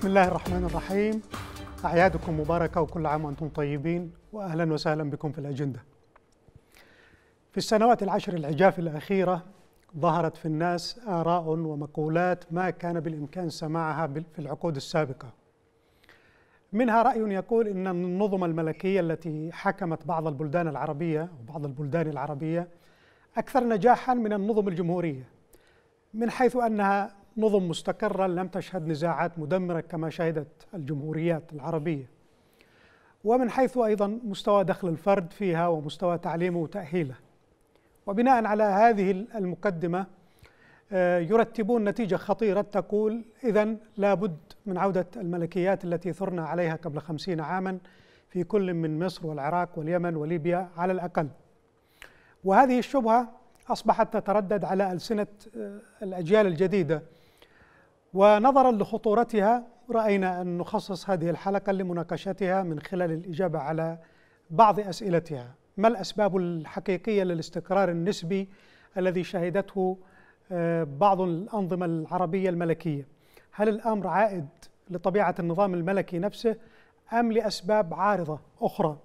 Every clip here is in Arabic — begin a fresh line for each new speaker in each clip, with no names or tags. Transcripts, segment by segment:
بسم الله الرحمن الرحيم أعيادكم مباركة وكل عام وأنتم طيبين وأهلا وسهلا بكم في الأجندة في السنوات العشر العجاف الأخيرة ظهرت في الناس آراء ومقولات ما كان بالإمكان سماعها في العقود السابقة منها رأي يقول إن النظم الملكية التي حكمت بعض البلدان العربية وبعض البلدان العربية أكثر نجاحا من النظم الجمهورية من حيث أنها نظم مستقرة لم تشهد نزاعات مدمرة كما شهدت الجمهوريات العربية ومن حيث أيضا مستوى دخل الفرد فيها ومستوى تعليمه وتأهيله وبناء على هذه المقدمة آه، يرتبون نتيجة خطيرة تقول إذا لابد من عودة الملكيات التي ثرنا عليها قبل خمسين عاما في كل من مصر والعراق واليمن وليبيا على الأقل وهذه الشبهة أصبحت تتردد على ألسنة آه، الأجيال الجديدة ونظرا لخطورتها راينا ان نخصص هذه الحلقه لمناقشتها من خلال الاجابه على بعض اسئلتها ما الاسباب الحقيقيه للاستقرار النسبي الذي شهدته آه، بعض الانظمه العربيه الملكيه هل الامر عائد لطبيعه النظام الملكي نفسه ام لاسباب عارضه اخرى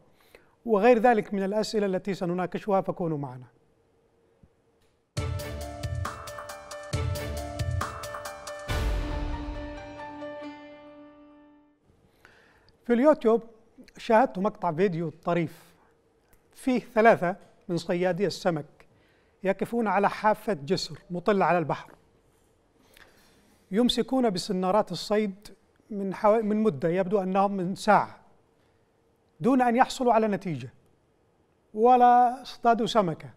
وغير ذلك من الاسئله التي سنناقشها فكونوا معنا في اليوتيوب شاهدت مقطع فيديو طريف فيه ثلاثة من صيادي السمك يقفون على حافة جسر مطلة على البحر يمسكون بسنارات الصيد من, حو... من مدة يبدو أنهم من ساعة دون أن يحصلوا على نتيجة ولا اصطادوا سمكة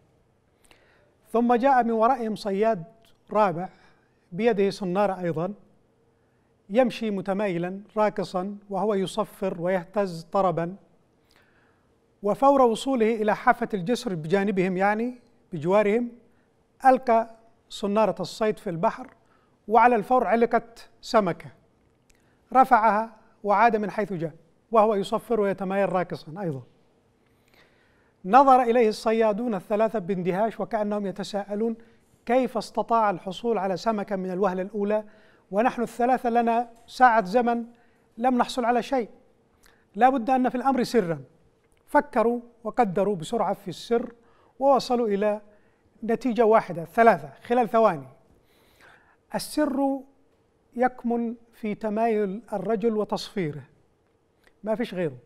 ثم جاء من ورائهم صياد رابع بيده سنارة أيضا يمشي متمايلا راكصا وهو يصفر ويهتز طربا وفور وصوله إلى حافة الجسر بجانبهم يعني بجوارهم ألقى صنارة الصيد في البحر وعلى الفور علقت سمكة رفعها وعاد من حيث جاء وهو يصفر ويتمايل راكصا أيضا نظر إليه الصيادون الثلاثة باندهاش وكأنهم يتساءلون كيف استطاع الحصول على سمكة من الوهلة الأولى ونحن الثلاثة لنا ساعة زمن لم نحصل على شيء لا بد أن في الأمر سرا فكروا وقدروا بسرعة في السر ووصلوا إلى نتيجة واحدة ثلاثة خلال ثواني السر يكمن في تمايل الرجل وتصفيره ما فيش غيره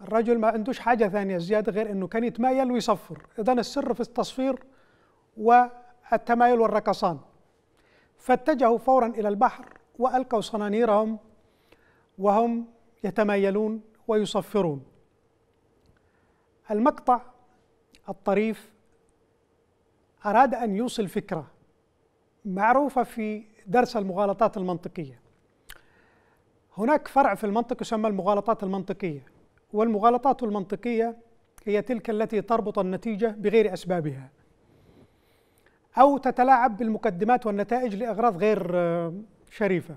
الرجل ما عندوش حاجة ثانية زيادة غير أنه كان يتمايل ويصفر إذن السر في التصفير والتمايل والرقصان فاتجهوا فورا إلى البحر وألقوا صنانيرهم وهم يتمايلون ويصفرون المقطع الطريف أراد أن يوصل فكرة معروفة في درس المغالطات المنطقية هناك فرع في المنطق يسمى المغالطات المنطقية والمغالطات المنطقية هي تلك التي تربط النتيجة بغير أسبابها أو تتلاعب بالمقدمات والنتائج لأغراض غير آه، شريفة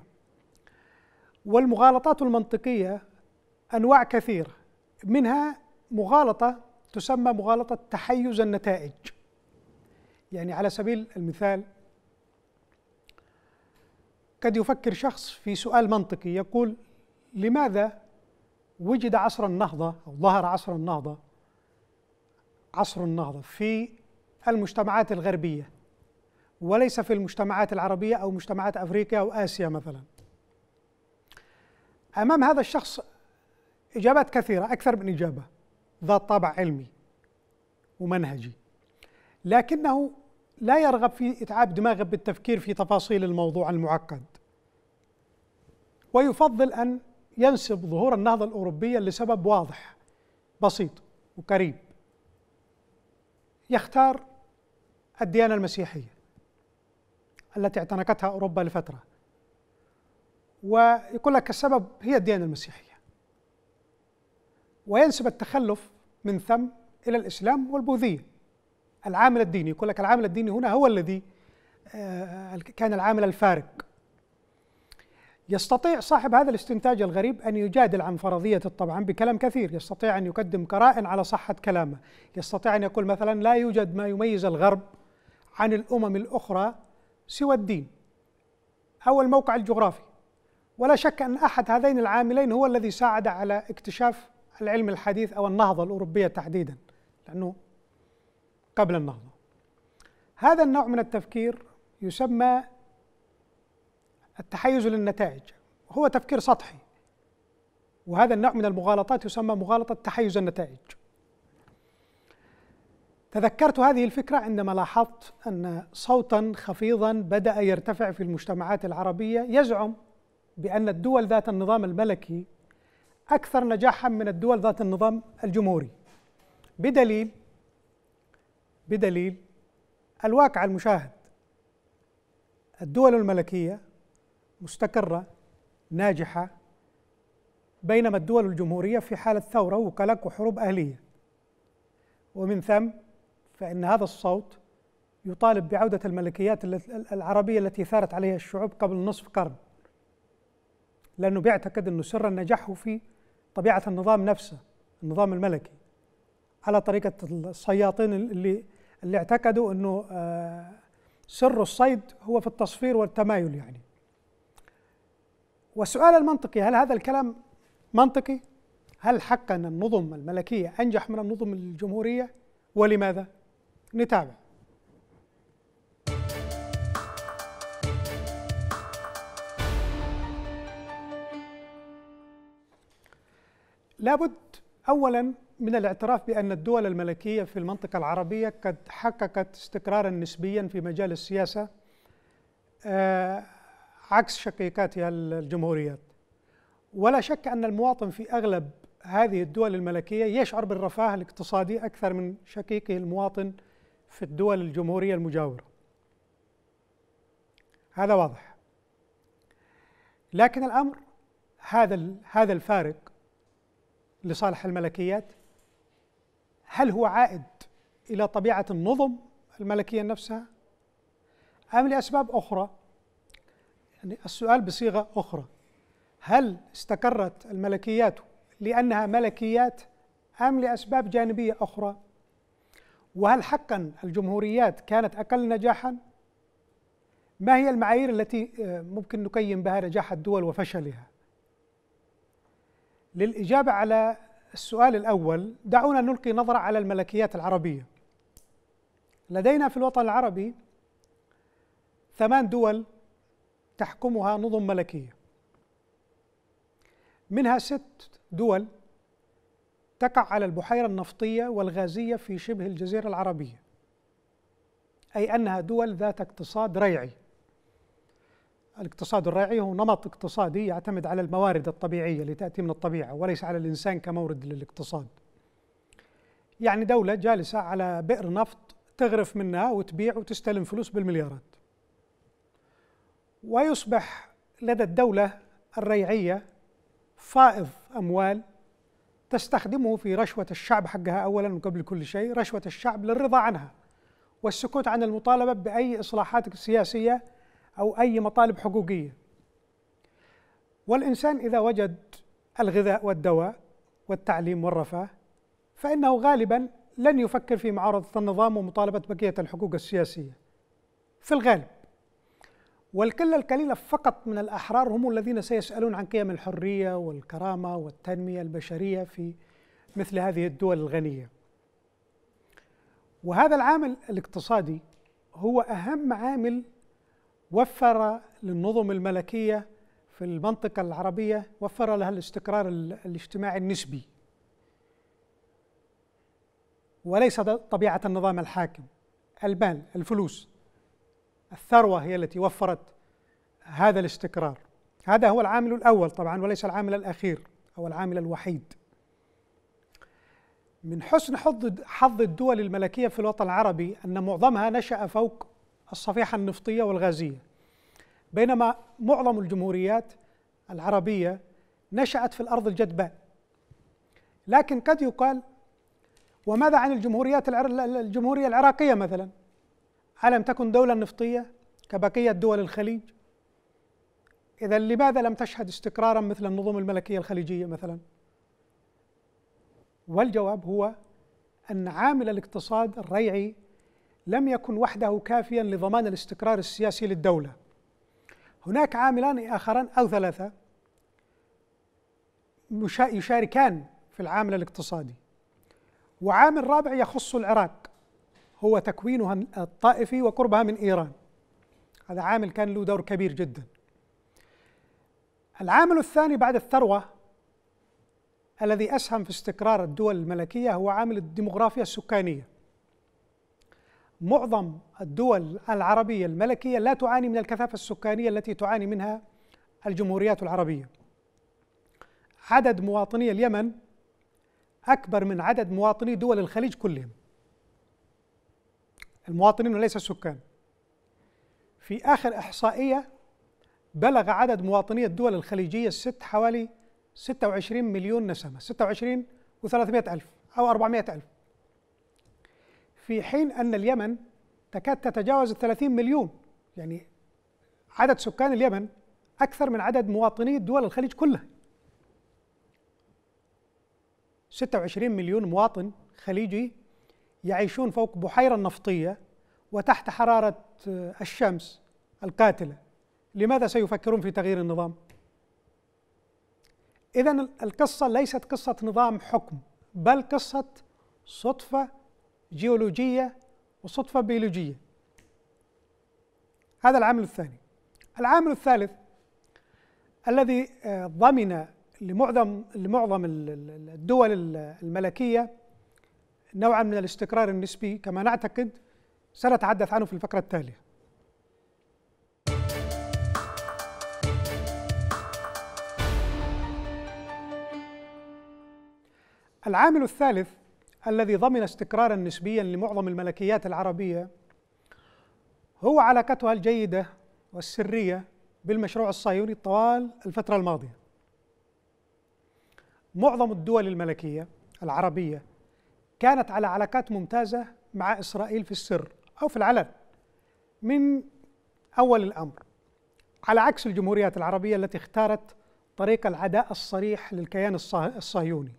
والمغالطات المنطقية أنواع كثيرة منها مغالطة تسمى مغالطة تحيز النتائج يعني على سبيل المثال قد يفكر شخص في سؤال منطقي يقول لماذا وجد عصر النهضة أو ظهر عصر النهضة عصر النهضة في المجتمعات الغربية وليس في المجتمعات العربية أو مجتمعات أفريقيا أو آسيا مثلا أمام هذا الشخص إجابات كثيرة أكثر من إجابة ذات طابع علمي ومنهجي لكنه لا يرغب في إتعاب دماغه بالتفكير في تفاصيل الموضوع المعقد ويفضل أن ينسب ظهور النهضة الأوروبية لسبب واضح بسيط وقريب يختار الديانة المسيحية التي اعتنقتها أوروبا لفترة ويقول لك السبب هي الديانة المسيحية وينسب التخلف من ثم إلى الإسلام والبوذية العامل الديني يقول لك العامل الديني هنا هو الذي آه، كان العامل الفارق يستطيع صاحب هذا الاستنتاج الغريب أن يجادل عن فرضية الطبعا بكلام كثير يستطيع أن يقدم قرائن على صحة كلامه يستطيع أن يقول مثلا لا يوجد ما يميز الغرب عن الأمم الأخرى سوى الدين أو الموقع الجغرافي ولا شك أن أحد هذين العاملين هو الذي ساعد على اكتشاف العلم الحديث أو النهضة الأوروبية تحديدا لأنه قبل النهضة هذا النوع من التفكير يسمى التحيز للنتائج هو تفكير سطحي وهذا النوع من المغالطات يسمى مغالطة تحيز النتائج تذكرت هذه الفكرة عندما لاحظت أن صوتا خفيضا بدأ يرتفع في المجتمعات العربية يزعم بأن الدول ذات النظام الملكي أكثر نجاحا من الدول ذات النظام الجمهوري بدليل بدليل الواقع المشاهد الدول الملكية مستقرة ناجحة بينما الدول الجمهورية في حالة ثورة وقلق وحروب أهلية ومن ثم فإن هذا الصوت يطالب بعودة الملكيات العربية التي ثارت عليها الشعوب قبل نصف قرن لأنه بيعتقد أنه سر النجاح هو في طبيعة النظام نفسه النظام الملكي على طريقة الصياطين اللي اللي اعتقدوا أنه آه، سر الصيد هو في التصفير والتمايل يعني والسؤال المنطقي هل هذا الكلام منطقي؟ هل حقا النظم الملكية أنجح من النظم الجمهورية؟ ولماذا؟ نتابع لابد اولا من الاعتراف بان الدول الملكيه في المنطقه العربيه قد حققت استقرارا نسبيا في مجال السياسه آه، عكس شقيقاتها الجمهوريات ولا شك ان المواطن في اغلب هذه الدول الملكيه يشعر بالرفاه الاقتصادي اكثر من شقيقه المواطن في الدول الجمهورية المجاورة هذا واضح لكن الأمر هذا هذا الفارق لصالح الملكيات هل هو عائد إلى طبيعة النظم الملكية نفسها أم لأسباب أخرى يعني السؤال بصيغة أخرى هل استقرت الملكيات لأنها ملكيات أم لأسباب جانبية أخرى وهل حقا الجمهوريات كانت أقل نجاحا؟ ما هي المعايير التي آه، ممكن نقيم بها نجاح الدول وفشلها؟ للإجابة على السؤال الأول دعونا نلقي نظرة على الملكيات العربية لدينا في الوطن العربي ثمان دول تحكمها نظم ملكية منها ست دول تقع على البحيرة النفطية والغازية في شبه الجزيرة العربية أي أنها دول ذات اقتصاد ريعي الاقتصاد الريعي هو نمط اقتصادي يعتمد على الموارد الطبيعية اللي تأتي من الطبيعة وليس على الإنسان كمورد للاقتصاد يعني دولة جالسة على بئر نفط تغرف منها وتبيع وتستلم فلوس بالمليارات ويصبح لدى الدولة الريعية فائض أموال تستخدمه في رشوة الشعب حقها أولا وقبل كل شيء رشوة الشعب للرضا عنها والسكوت عن المطالبة بأي إصلاحات سياسية أو أي مطالب حقوقية والإنسان إذا وجد الغذاء والدواء والتعليم والرفاه فإنه غالبا لن يفكر في معارضة النظام ومطالبة بقية الحقوق السياسية في الغالب والكلة القليلة فقط من الأحرار هم الذين سيسألون عن قيم الحرية والكرامة والتنمية البشرية في مثل هذه الدول الغنية وهذا العامل الاقتصادي هو أهم عامل وفر للنظم الملكية في المنطقة العربية وفر لها الاستقرار الاجتماعي النسبي وليس طبيعة النظام الحاكم المال الفلوس الثروة هي التي وفرت هذا الاستقرار هذا هو العامل الأول طبعا وليس العامل الأخير أو العامل الوحيد من حسن حظ الدول الملكية في الوطن العربي أن معظمها نشأ فوق الصفيحة النفطية والغازية بينما معظم الجمهوريات العربية نشأت في الأرض الجدباء لكن قد يقال وماذا عن الجمهوريات الجمهورية العراقية مثلا ألم تكن دولة نفطية كبقية دول الخليج؟ إذا لماذا لم تشهد استقرارا مثل النظم الملكية الخليجية مثلا؟ والجواب هو أن عامل الاقتصاد الريعي لم يكن وحده كافيا لضمان الاستقرار السياسي للدولة. هناك عاملان آخران أو ثلاثة يشاركان في العامل الاقتصادي. وعامل رابع يخص العراق هو تكوينها الطائفي وقربها من إيران هذا عامل كان له دور كبير جدا العامل الثاني بعد الثروة الذي أسهم في استقرار الدول الملكية هو عامل الديمغرافيا السكانية معظم الدول العربية الملكية لا تعاني من الكثافة السكانية التي تعاني منها الجمهوريات العربية عدد مواطني اليمن أكبر من عدد مواطني دول الخليج كلهم المواطنين وليس السكان في آخر إحصائية بلغ عدد مواطني الدول الخليجية الست حوالي 26 مليون نسمة 26 و300 ألف أو 400 ألف في حين أن اليمن تكاد تتجاوز 30 مليون يعني عدد سكان اليمن أكثر من عدد مواطني دول الخليج كلها 26 مليون مواطن خليجي يعيشون فوق بحيرة نفطية وتحت حرارة آه، الشمس القاتلة لماذا سيفكرون في تغيير النظام؟ إذا القصة ليست قصة نظام حكم بل قصة صدفة جيولوجية وصدفة بيولوجية هذا العامل الثاني العامل الثالث الذي آه، ضمن لمعظم لمعظم الدول الملكيه نوعا من الاستقرار النسبي كما نعتقد سنتحدث عنه في الفقرة التالية العامل الثالث الذي ضمن استقرارا نسبيا لمعظم الملكيات العربية هو علاقتها الجيدة والسرية بالمشروع الصهيوني طوال الفترة الماضية معظم الدول الملكية العربية كانت على علاقات ممتازة مع إسرائيل في السر أو في العلن من أول الأمر على عكس الجمهوريات العربية التي اختارت طريق العداء الصريح للكيان الصهيوني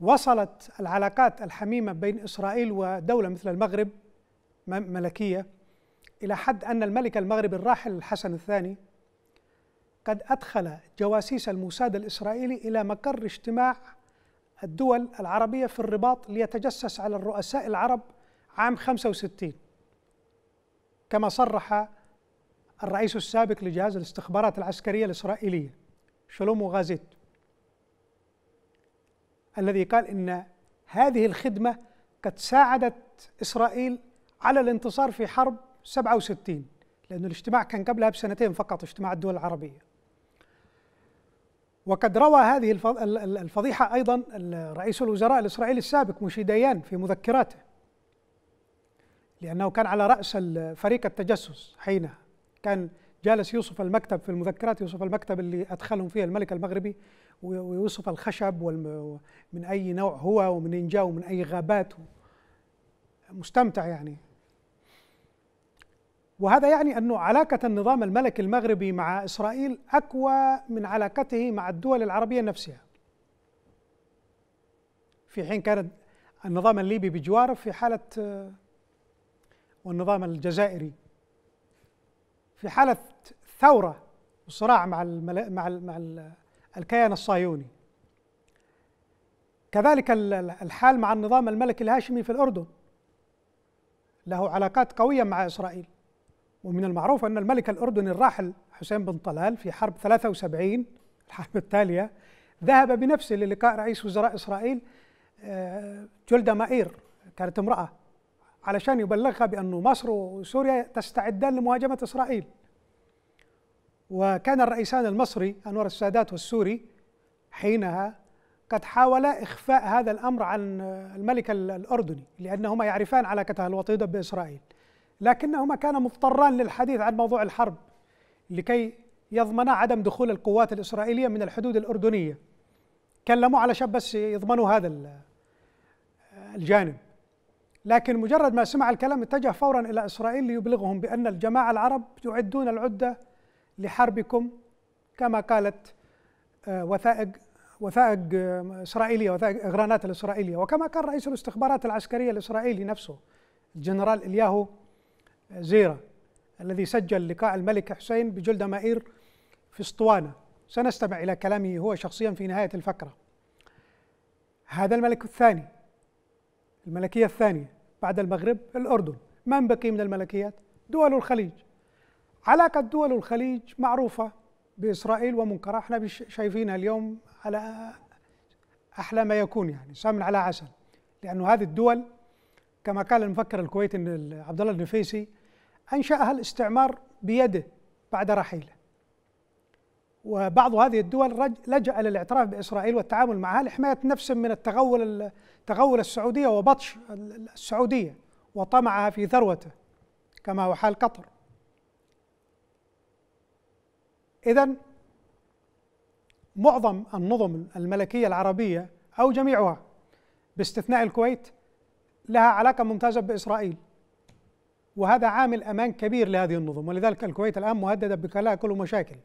وصلت العلاقات الحميمة بين إسرائيل ودولة مثل المغرب ملكية إلى حد أن الملك المغربي الراحل الحسن الثاني قد أدخل جواسيس الموساد الإسرائيلي إلى مقر اجتماع الدول العربية في الرباط ليتجسس على الرؤساء العرب عام 65 كما صرح الرئيس السابق لجهاز الاستخبارات العسكرية الإسرائيلية شلومو غازيت الذي قال إن هذه الخدمة قد ساعدت إسرائيل على الانتصار في حرب 67 لأن الاجتماع كان قبلها بسنتين فقط اجتماع الدول العربية وقد روى هذه الفضيحة أيضا رئيس الوزراء الإسرائيلي السابق موشي ديان في مذكراته لأنه كان على رأس فريق التجسس حينها كان جالس يوصف المكتب في المذكرات يوصف المكتب اللي أدخلهم فيه الملك المغربي ويوصف الخشب من أي نوع هو ومنين جاء ومن أي غابات مستمتع يعني وهذا يعني أن علاقة النظام الملكي المغربي مع إسرائيل أقوى من علاقته مع الدول العربية نفسها في حين كان النظام الليبي بجواره في حالة والنظام الجزائري في حالة ثورة وصراع مع مع ال... مع ال... الكيان الصهيوني كذلك الحال مع النظام الملكي الهاشمي في الأردن له علاقات قوية مع إسرائيل ومن المعروف أن الملك الأردني الراحل حسين بن طلال في حرب 73 الحرب التالية ذهب بنفسه للقاء رئيس وزراء إسرائيل آه، جولدا مائير كانت امرأة علشان يبلغها بأن مصر وسوريا تستعدان لمهاجمة إسرائيل وكان الرئيسان المصري أنور السادات والسوري حينها قد حاولا إخفاء هذا الأمر عن الملك الأردني لأنهما يعرفان علاقتها الوطيدة بإسرائيل لكنهما كانا مضطران للحديث عن موضوع الحرب لكي يضمنا عدم دخول القوات الإسرائيلية من الحدود الأردنية كلموا شاب بس يضمنوا هذا الجانب لكن مجرد ما سمع الكلام اتجه فورا إلى إسرائيل ليبلغهم بأن الجماعة العرب يعدون العدة لحربكم كما قالت آه، وثائق وثائق آه، إسرائيلية وثائق إغرانات الإسرائيلية وكما كان رئيس الاستخبارات العسكرية الإسرائيلي نفسه الجنرال إلياهو زيرة الذي سجل لقاء الملك حسين بجلدة مائير في اسطوانة سنستمع إلى كلامه هو شخصيا في نهاية الفقرة هذا الملك الثاني الملكية الثانية بعد المغرب الأردن من بقي من الملكيات؟ دول الخليج علاقة دول الخليج معروفة بإسرائيل ومنكرها احنا شايفينها اليوم على أحلى ما يكون يعني سامن على عسل لأنه هذه الدول كما قال المفكر الكويتي عبد الله النفيسي أنشأها الاستعمار بيده بعد رحيله وبعض هذه الدول لجأ للاعتراف بإسرائيل والتعامل معها لحماية نفسه من التغول تغول السعودية وبطش السعودية وطمعها في ثروته كما هو حال قطر إذا معظم النظم الملكية العربية أو جميعها باستثناء الكويت لها علاقة ممتازة بإسرائيل وهذا عامل أمان كبير لهذه النظم ولذلك الكويت الآن مهددة كل مشاكل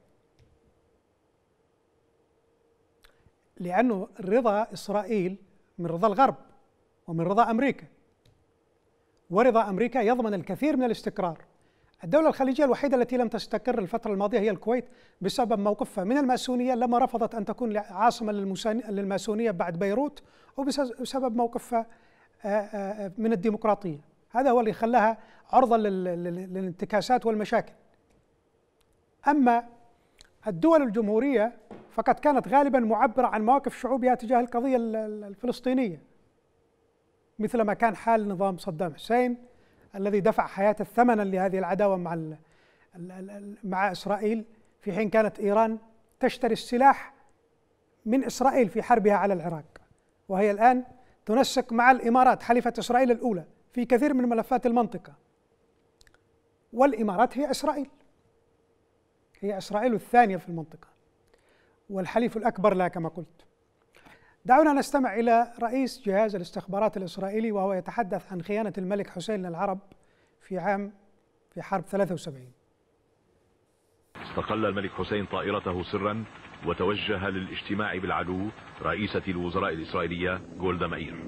لأنه رضا إسرائيل من رضا الغرب ومن رضا أمريكا ورضا أمريكا يضمن الكثير من الاستقرار الدولة الخليجية الوحيدة التي لم تستقر الفترة الماضية هي الكويت بسبب موقفها من الماسونية لما رفضت أن تكون عاصمة للماسونية بعد بيروت وبسبب موقفها آه، آه، آه، من الديمقراطية هذا هو اللي خلاها عرضة للانتكاسات والمشاكل أما الدول الجمهورية فقد كانت غالبا معبرة عن مواقف شعوبها تجاه القضية الفلسطينية مثل ما كان حال نظام صدام حسين الذي دفع حياته ثمنا لهذه العداوة مع مع إسرائيل في حين كانت إيران تشتري السلاح من إسرائيل في حربها على العراق وهي الآن تنسق مع الإمارات حليفة إسرائيل الأولى في كثير من ملفات المنطقة والإمارات هي إسرائيل هي إسرائيل الثانية في المنطقة والحليف الأكبر لها كما قلت دعونا نستمع إلى رئيس جهاز الاستخبارات الإسرائيلي وهو يتحدث عن خيانة الملك حسين للعرب في عام في حرب 73 استقل الملك حسين طائرته سرا وتوجه للاجتماع بالعدو رئيسة الوزراء الإسرائيلية جولدا مائير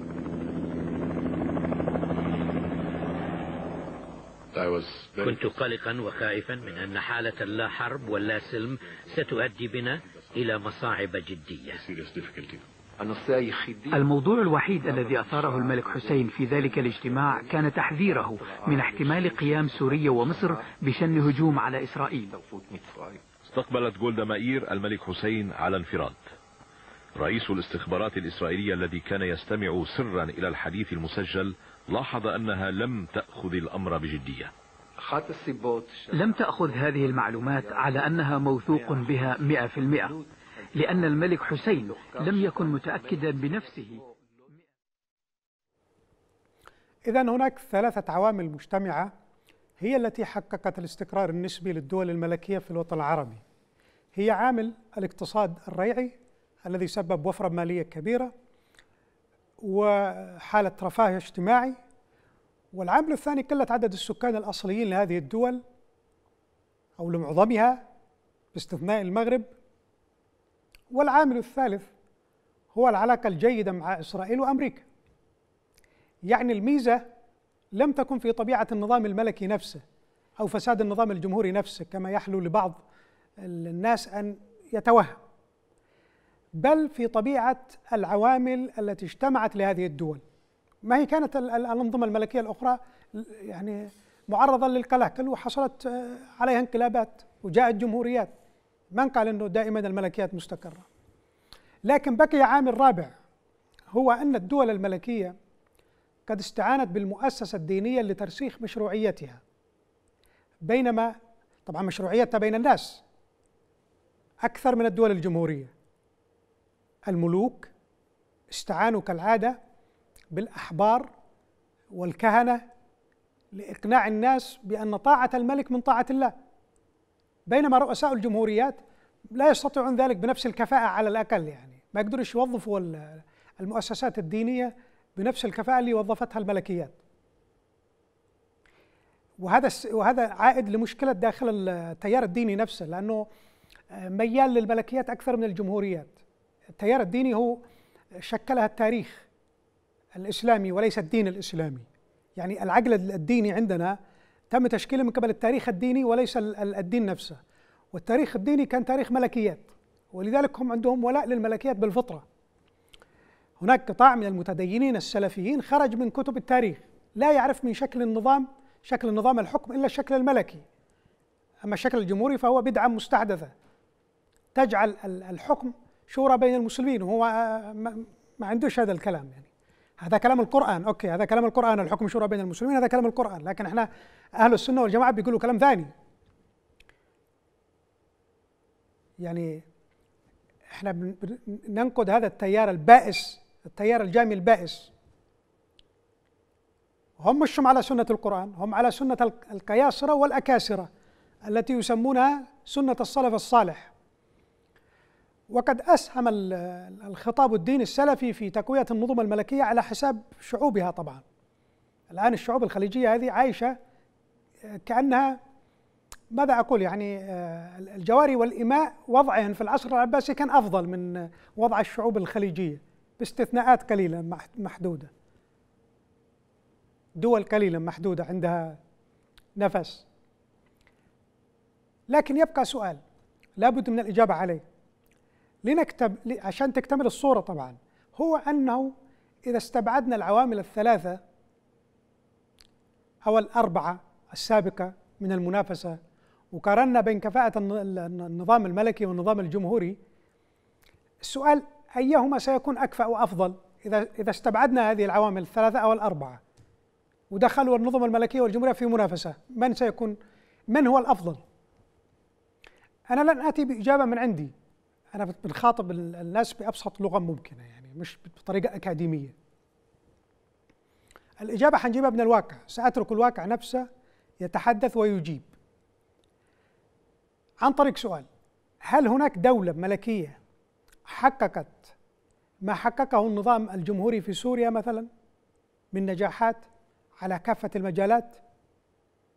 كنت قلقا وخائفا من أن حالة لا حرب ولا سلم ستؤدي بنا إلى مصاعب جدية الموضوع الوحيد الذي أثاره الملك حسين في ذلك الاجتماع كان تحذيره من احتمال قيام سوريا ومصر بشن هجوم على إسرائيل استقبلت جولدا مائير الملك حسين على انفراد رئيس الاستخبارات الإسرائيلية الذي كان يستمع سرا إلى الحديث المسجل لاحظ أنها لم تأخذ الأمر بجدية لم تأخذ هذه المعلومات على أنها موثوق بها مئة في المئة لأن الملك حسين لم يكن متأكدا بنفسه إذا هناك ثلاثة عوامل مجتمعة هي التي حققت الاستقرار النسبي للدول الملكية في الوطن العربي هي عامل الاقتصاد الريعي الذي سبب وفرة مالية كبيرة وحالة رفاه اجتماعي والعامل الثاني قلة عدد السكان الأصليين لهذه الدول أو لمعظمها باستثناء المغرب والعامل الثالث هو العلاقة الجيدة مع إسرائيل وأمريكا يعني الميزة لم تكن في طبيعة النظام الملكي نفسه أو فساد النظام الجمهوري نفسه كما يحلو لبعض الناس أن يتوهم بل في طبيعة العوامل التي اجتمعت لهذه الدول ما هي كانت الأنظمة الملكية الأخرى يعني معرضة للقلاقل وحصلت آه، عليها انقلابات وجاءت جمهوريات من قال أنه دائما الملكيات مستقرة لكن بقي عامل رابع هو أن الدول الملكية قد استعانت بالمؤسسة الدينية لترسيخ مشروعيتها بينما طبعا مشروعيتها بين الناس أكثر من الدول الجمهورية الملوك استعانوا كالعاده بالاحبار والكهنه لاقناع الناس بان طاعه الملك من طاعه الله بينما رؤساء الجمهوريات لا يستطيعون ذلك بنفس الكفاءه على الاقل يعني ما يقدرش يوظفوا المؤسسات الدينيه بنفس الكفاءه اللي وظفتها الملكيات وهذا وهذا عائد لمشكله داخل التيار الديني نفسه لانه ميال للملكيات اكثر من الجمهوريات التيار الديني هو شكلها التاريخ الاسلامي وليس الدين الاسلامي يعني العجل الديني عندنا تم تشكيله من قبل التاريخ الديني وليس الدين نفسه والتاريخ الديني كان تاريخ ملكيات ولذلك هم عندهم ولاء للملكيات بالفطره هناك قطاع من المتدينين السلفيين خرج من كتب التاريخ لا يعرف من شكل النظام شكل النظام الحكم الا الشكل الملكي اما الشكل الجمهوري فهو بدعه مستحدثه تجعل الحكم شورى بين المسلمين وهو آه، ما عندوش هذا الكلام يعني هذا كلام القرآن أوكي هذا كلام القرآن الحكم شورى بين المسلمين هذا كلام القرآن لكن احنا أهل السنة والجماعة بيقولوا كلام ثاني يعني احنا ننقد هذا التيار البائس التيار الجامي البائس هم مش على سنة القرآن هم على سنة القياصرة والأكاسرة التي يسمونها سنة الصلف الصالح وقد أسهم الخطاب الديني السلفي في تقوية النظم الملكية على حساب شعوبها طبعا الآن الشعوب الخليجية هذه عايشة آه، كأنها ماذا أقول يعني آه، الجواري والإماء وضعهم في العصر العباسي كان أفضل من آه، وضع الشعوب الخليجية باستثناءات قليلة محدودة دول قليلة محدودة عندها نفس لكن يبقى سؤال لابد من الإجابة عليه لنكتب عشان تكتمل الصورة طبعا هو أنه إذا استبعدنا العوامل الثلاثة أو الأربعة السابقة من المنافسة وقارنا بين كفاءة النظام الملكي والنظام الجمهوري السؤال أيهما سيكون أكفأ وأفضل إذا إذا استبعدنا هذه العوامل الثلاثة أو الأربعة ودخلوا النظم الملكية والجمهورية في منافسة من سيكون من هو الأفضل؟ أنا لن آتي بإجابة من عندي انا بنخاطب الناس بابسط لغه ممكنه يعني مش بطريقه اكاديميه الاجابه حنجيبها من الواقع ساترك الواقع نفسه يتحدث ويجيب عن طريق سؤال هل هناك دوله ملكيه حققت ما حققه النظام الجمهوري في سوريا مثلا من نجاحات على كافه المجالات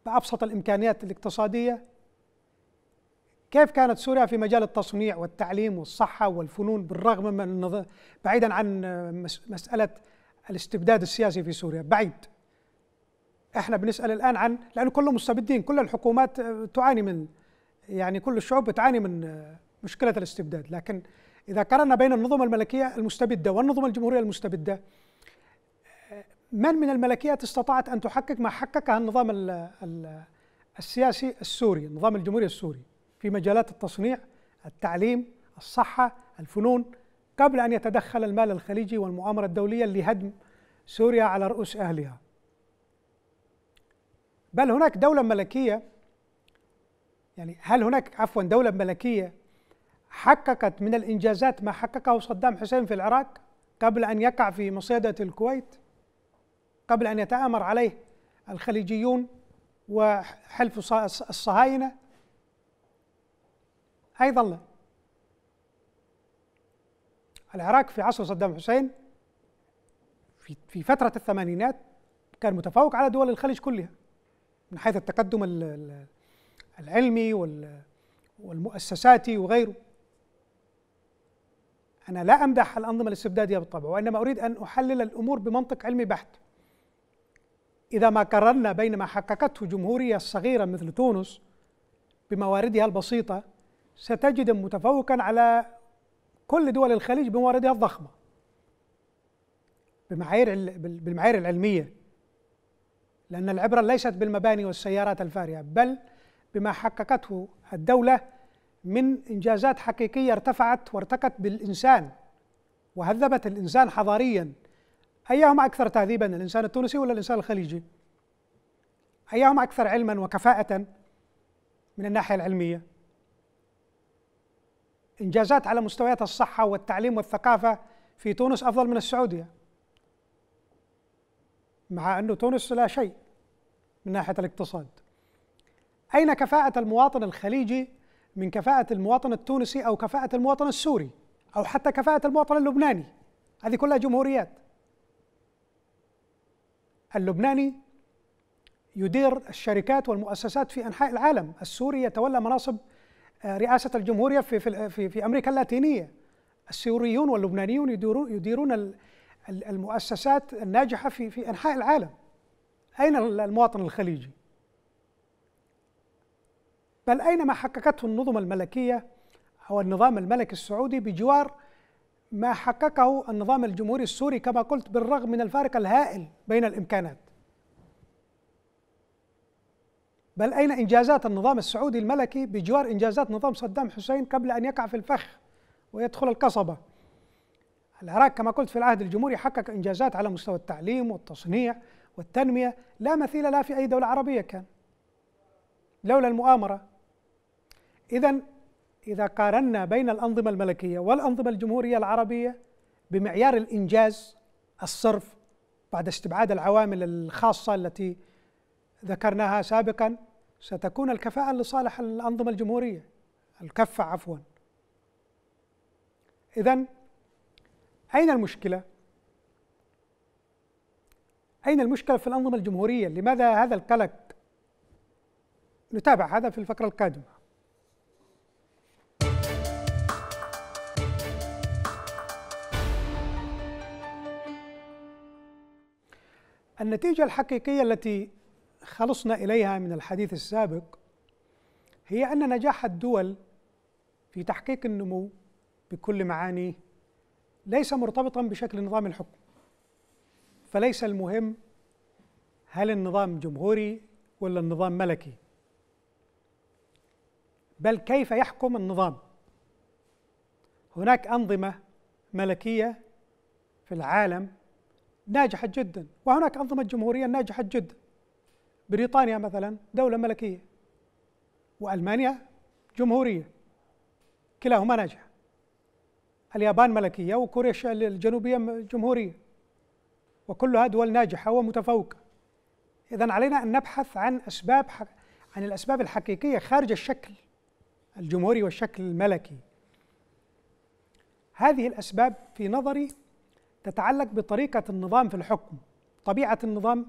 بابسط الامكانيات الاقتصاديه كيف كانت سوريا في مجال التصنيع والتعليم والصحة والفنون بالرغم من بعيدا عن مسألة الاستبداد السياسي في سوريا بعيد احنا بنسأل الآن عن لأنه كلهم مستبدين كل الحكومات آه، تعاني من يعني كل الشعوب بتعاني من آه، مشكلة الاستبداد لكن إذا قارنا بين النظم الملكية المستبدة والنظم الجمهورية المستبدة آه، من من الملكيات استطاعت أن تحقق ما حققه النظام السياسي السوري النظام الجمهوري السوري في مجالات التصنيع التعليم الصحة الفنون قبل أن يتدخل المال الخليجي والمؤامرة الدولية لهدم سوريا على رؤوس أهلها بل هناك دولة ملكية يعني هل هناك عفوا دولة ملكية حققت من الإنجازات ما حققه صدام حسين في العراق قبل أن يقع في مصيدة الكويت قبل أن يتآمر عليه الخليجيون وحلف الصهاينة هيضله العراق في عصر صدام حسين في في فتره الثمانينات كان متفوق على دول الخليج كلها من حيث التقدم العلمي والمؤسساتي وغيره أنا لا أمدح الأنظمة الاستبدادية بالطبع وإنما أريد أن أحلل الأمور بمنطق علمي بحت إذا ما قررنا بين ما حققته جمهورية صغيرة مثل تونس بمواردها البسيطة ستجد متفوقا على كل دول الخليج بمواردها الضخمة بمعايير بالمعايير العلمية لأن العبرة ليست بالمباني والسيارات الفارهة بل بما حققته الدولة من إنجازات حقيقية ارتفعت وارتقت بالإنسان وهذبت الإنسان حضاريا أيهما أكثر تهذيبا الإنسان التونسي ولا الإنسان الخليجي أيهما أكثر علما وكفاءة من الناحية العلمية إنجازات على مستويات الصحة والتعليم والثقافة في تونس أفضل من السعودية مع أنه تونس لا شيء من ناحية الاقتصاد أين كفاءة المواطن الخليجي من كفاءة المواطن التونسي أو كفاءة المواطن السوري أو حتى كفاءة المواطن اللبناني هذه كلها جمهوريات اللبناني يدير الشركات والمؤسسات في أنحاء العالم السوري يتولى مناصب آه، رئاسه الجمهوريه في في في, في امريكا اللاتينيه السوريون واللبنانيون يديرون يديرون المؤسسات الناجحه في في انحاء العالم اين المواطن الخليجي بل اين ما حققته النظم الملكيه او النظام الملكي السعودي بجوار ما حققه النظام الجمهوري السوري كما قلت بالرغم من الفارق الهائل بين الامكانات بل أين إنجازات النظام السعودي الملكي بجوار إنجازات نظام صدام حسين قبل أن يقع في الفخ ويدخل القصبة العراق كما قلت في العهد الجمهوري حقق إنجازات على مستوى التعليم والتصنيع والتنمية لا مثيل لها في أي دولة عربية كان لولا المؤامرة إذا إذا قارنا بين الأنظمة الملكية والأنظمة الجمهورية العربية بمعيار الإنجاز الصرف بعد استبعاد العوامل الخاصة التي ذكرناها سابقا ستكون الكفاءة لصالح الأنظمة الجمهورية الكفة عفوا إذا أين المشكلة؟ أين المشكلة في الأنظمة الجمهورية؟ لماذا هذا القلق؟ نتابع هذا في الفقرة القادمة النتيجة الحقيقية التي خلصنا اليها من الحديث السابق هي ان نجاح الدول في تحقيق النمو بكل معانيه ليس مرتبطا بشكل نظام الحكم فليس المهم هل النظام جمهوري ولا النظام ملكي بل كيف يحكم النظام هناك انظمه ملكيه في العالم ناجحه جدا وهناك انظمه جمهوريه ناجحه جدا بريطانيا مثلا دولة ملكية وألمانيا جمهورية كلاهما ناجح اليابان ملكية وكوريا الجنوبية جمهورية وكلها دول ناجحة ومتفوقة إذا علينا أن نبحث عن أسباب عن الأسباب الحقيقية خارج الشكل الجمهوري والشكل الملكي هذه الأسباب في نظري تتعلق بطريقة النظام في الحكم طبيعة النظام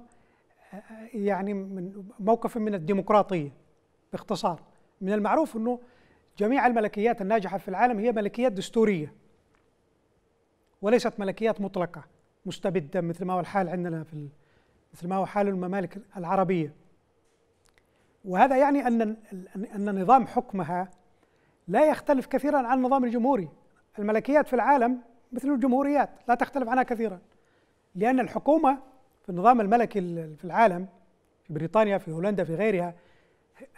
يعني من موقف من الديمقراطية باختصار من المعروف أنه جميع الملكيات الناجحة في العالم هي ملكيات دستورية وليست ملكيات مطلقة مستبدة مثل ما هو الحال عندنا في مثل ما هو حال الممالك العربية وهذا يعني أن أن نظام حكمها لا يختلف كثيرا عن النظام الجمهوري الملكيات في العالم مثل الجمهوريات لا تختلف عنها كثيرا لأن الحكومة في النظام الملكي في العالم في بريطانيا في هولندا في غيرها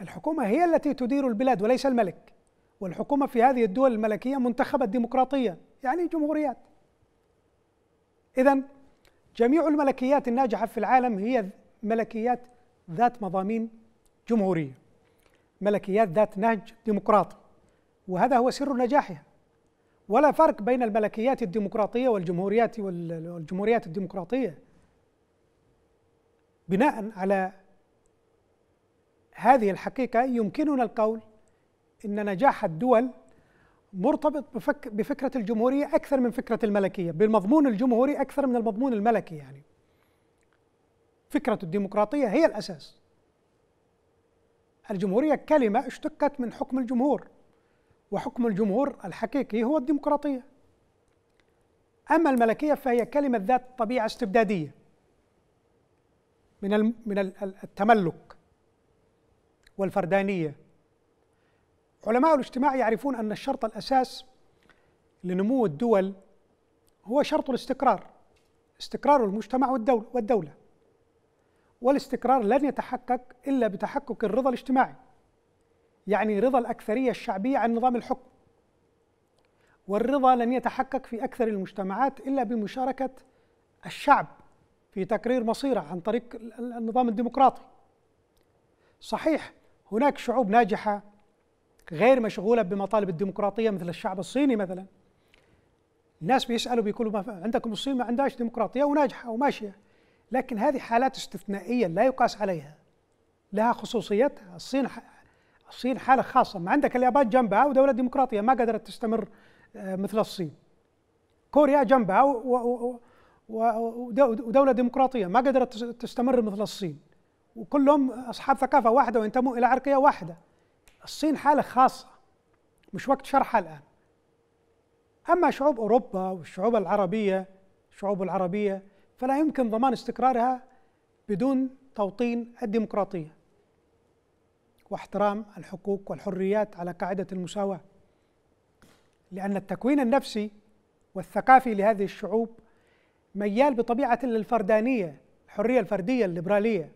الحكومة هي التي تدير البلاد وليس الملك والحكومة في هذه الدول الملكية منتخبة ديمقراطيا يعني جمهوريات إذا جميع الملكيات الناجحة في العالم هي ملكيات ذات مضامين جمهورية ملكيات ذات نهج ديمقراطي وهذا هو سر نجاحها ولا فرق بين الملكيات الديمقراطية والجمهوريات والجمهوريات الديمقراطية بناء على هذه الحقيقه يمكننا القول ان نجاح الدول مرتبط بفك بفكره الجمهوريه اكثر من فكره الملكيه بالمضمون الجمهوري اكثر من المضمون الملكي يعني فكره الديمقراطيه هي الاساس الجمهوريه كلمه اشتقت من حكم الجمهور وحكم الجمهور الحقيقي هو الديمقراطيه اما الملكيه فهي كلمه ذات طبيعه استبداديه من من التملك والفردانيه علماء الاجتماع يعرفون ان الشرط الاساس لنمو الدول هو شرط الاستقرار استقرار المجتمع والدولة, والدولة والاستقرار لن يتحقق إلا بتحقق الرضا الاجتماعي يعني رضا الأكثرية الشعبية عن نظام الحكم والرضا لن يتحقق في أكثر المجتمعات إلا بمشاركة الشعب في تقرير مصيره عن طريق النظام الديمقراطي صحيح هناك شعوب ناجحه غير مشغوله بمطالب الديمقراطيه مثل الشعب الصيني مثلا الناس بيسالوا بيقولوا ما عندكم الصين ما عندهاش ديمقراطيه وناجحه وماشيه لكن هذه حالات استثنائيه لا يقاس عليها لها خصوصيتها الصين الصين حاله خاصه ما عندك اليابان جنبها ودوله ديمقراطيه ما قدرت تستمر آه، مثل الصين كوريا جنبها ودوله ديمقراطيه ما قدرت تستمر مثل الصين وكلهم اصحاب ثقافه واحده وينتموا الى عرقيه واحده الصين حاله خاصه مش وقت شرحها الان اما شعوب اوروبا والشعوب العربيه الشعوب العربيه فلا يمكن ضمان استقرارها بدون توطين الديمقراطيه واحترام الحقوق والحريات على قاعده المساواه لان التكوين النفسي والثقافي لهذه الشعوب ميال بطبيعة للفردانية الحرية الفردية الليبرالية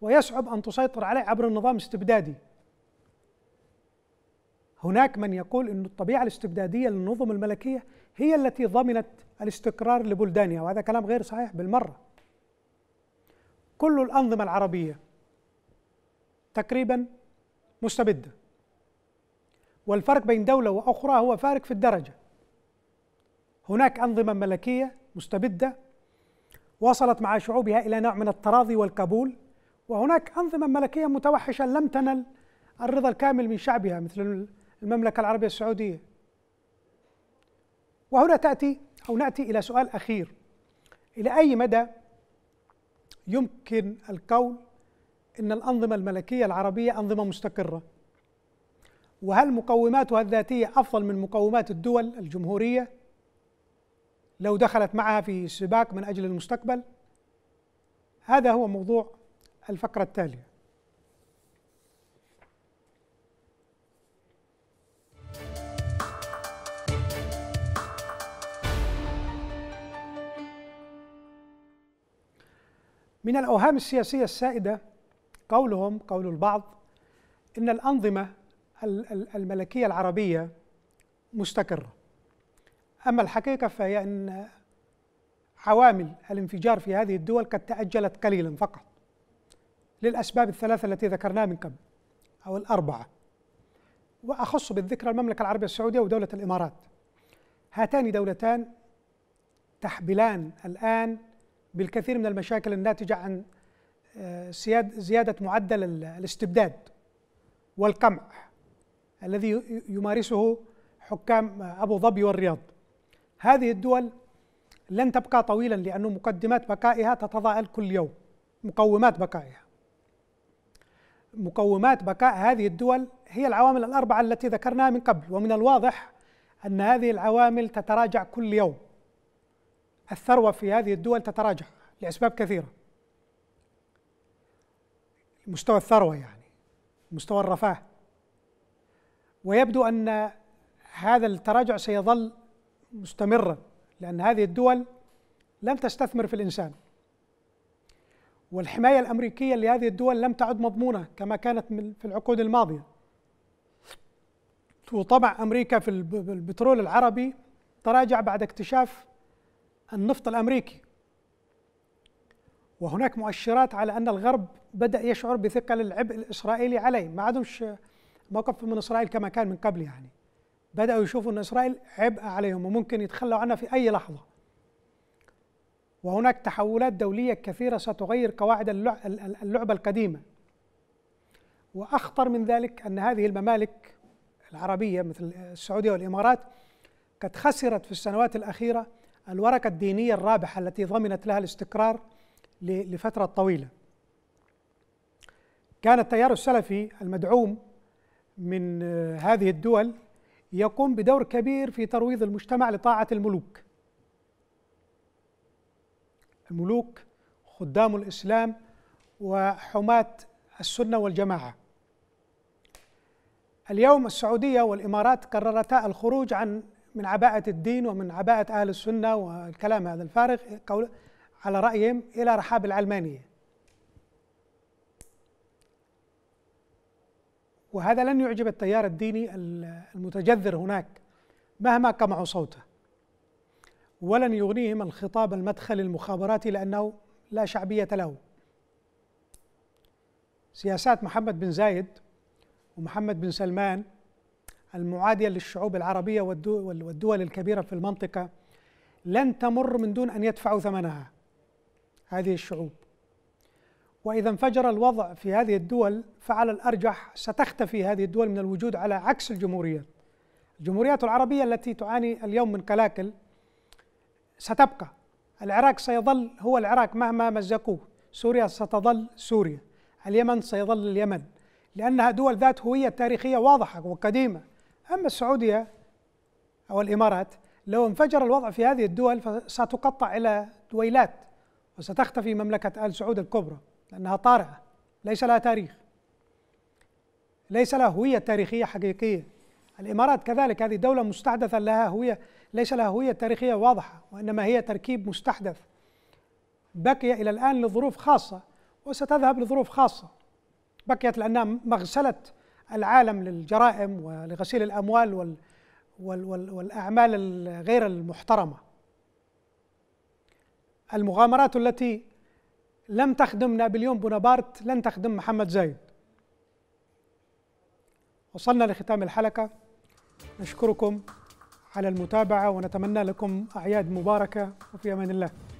ويصعب أن تسيطر عليه عبر النظام استبدادي هناك من يقول أن الطبيعة الاستبدادية للنظم الملكية هي التي ضمنت الاستقرار لبلدانها وهذا كلام غير صحيح بالمرة كل الأنظمة العربية تقريبا مستبدة والفرق بين دولة وأخرى هو فارق في الدرجة هناك أنظمة ملكية مستبدة وصلت مع شعوبها إلى نوع من التراضي والقبول وهناك أنظمة ملكية متوحشة لم تنل الرضا الكامل من شعبها مثل المملكة العربية السعودية وهنا تأتي أو نأتي إلى سؤال أخير إلى أي مدى يمكن القول أن الأنظمة الملكية العربية أنظمة مستقرة وهل مقوماتها الذاتية أفضل من مقومات الدول الجمهورية لو دخلت معها في سباق من أجل المستقبل هذا هو موضوع الفقرة التالية من الأوهام السياسية السائدة قولهم قول البعض إن الأنظمة الملكية العربية مستقرة أما الحقيقة فهي أن عوامل الانفجار في هذه الدول قد تأجلت قليلا فقط للأسباب الثلاثة التي ذكرناها من قبل أو الأربعة وأخص بالذكر المملكة العربية السعودية ودولة الإمارات هاتان دولتان تحبلان الآن بالكثير من المشاكل الناتجة عن آه، زيادة معدل الاستبداد والقمع الذي يمارسه حكام أبو ظبي والرياض هذه الدول لن تبقى طويلا لأن مقدمات بقائها تتضاءل كل يوم مقومات بقائها مقومات بقاء هذه الدول هي العوامل الأربعة التي ذكرناها من قبل ومن الواضح أن هذه العوامل تتراجع كل يوم الثروة في هذه الدول تتراجع لأسباب كثيرة مستوى الثروة يعني مستوى الرفاه ويبدو أن هذا التراجع سيظل مستمرة لأن هذه الدول لم تستثمر في الإنسان والحماية الأمريكية لهذه الدول لم تعد مضمونة كما كانت في العقود الماضية وطبع أمريكا في البترول العربي تراجع بعد اكتشاف النفط الأمريكي وهناك مؤشرات على أن الغرب بدأ يشعر بثقل العبء الإسرائيلي عليه ما عدمش موقف من إسرائيل كما كان من قبل يعني بدأوا يشوفوا أن إسرائيل عبء عليهم وممكن يتخلوا عنها في أي لحظة وهناك تحولات دولية كثيرة ستغير قواعد اللعبة القديمة وأخطر من ذلك أن هذه الممالك العربية مثل السعودية والإمارات قد خسرت في السنوات الأخيرة الورقة الدينية الرابحة التي ضمنت لها الاستقرار لفترة طويلة كان التيار السلفي المدعوم من هذه الدول يقوم بدور كبير في ترويض المجتمع لطاعة الملوك الملوك خدام الإسلام وحماة السنة والجماعة اليوم السعودية والإمارات قررتا الخروج عن من عباءة الدين ومن عباءة أهل السنة والكلام هذا الفارغ على رأيهم إلى رحاب العلمانية وهذا لن يعجب التيار الديني المتجذر هناك مهما قمعوا صوته ولن يغنيهم الخطاب المدخل المخابراتي لأنه لا شعبية له سياسات محمد بن زايد ومحمد بن سلمان المعادية للشعوب العربية والدول الكبيرة في المنطقة لن تمر من دون أن يدفعوا ثمنها هذه الشعوب واذا انفجر الوضع في هذه الدول فعلى الارجح ستختفي هذه الدول من الوجود على عكس الجمهوريات. الجمهوريات العربيه التي تعاني اليوم من كلاكل ستبقى. العراق سيظل هو العراق مهما مزقوه، سوريا ستظل سوريا، اليمن سيظل اليمن، لانها دول ذات هويه تاريخيه واضحه وقديمه. اما السعوديه او الامارات لو انفجر الوضع في هذه الدول فستقطع الى دويلات وستختفي مملكه ال سعود الكبرى. لأنها طارئة ليس لها تاريخ ليس لها هوية تاريخية حقيقية الإمارات كذلك هذه دولة مستحدثة لها هوية ليس لها هوية تاريخية واضحة وإنما هي تركيب مستحدث بقي إلى الآن لظروف خاصة وستذهب لظروف خاصة بقيت لأنها مغسلة العالم للجرائم ولغسيل الأموال وال وال وال والأعمال الغير المحترمة المغامرات التي لم تخدم نابليون بونابرت لن تخدم محمد زايد وصلنا لختام الحلقة نشكركم على المتابعة ونتمنى لكم أعياد مباركة وفي أمان الله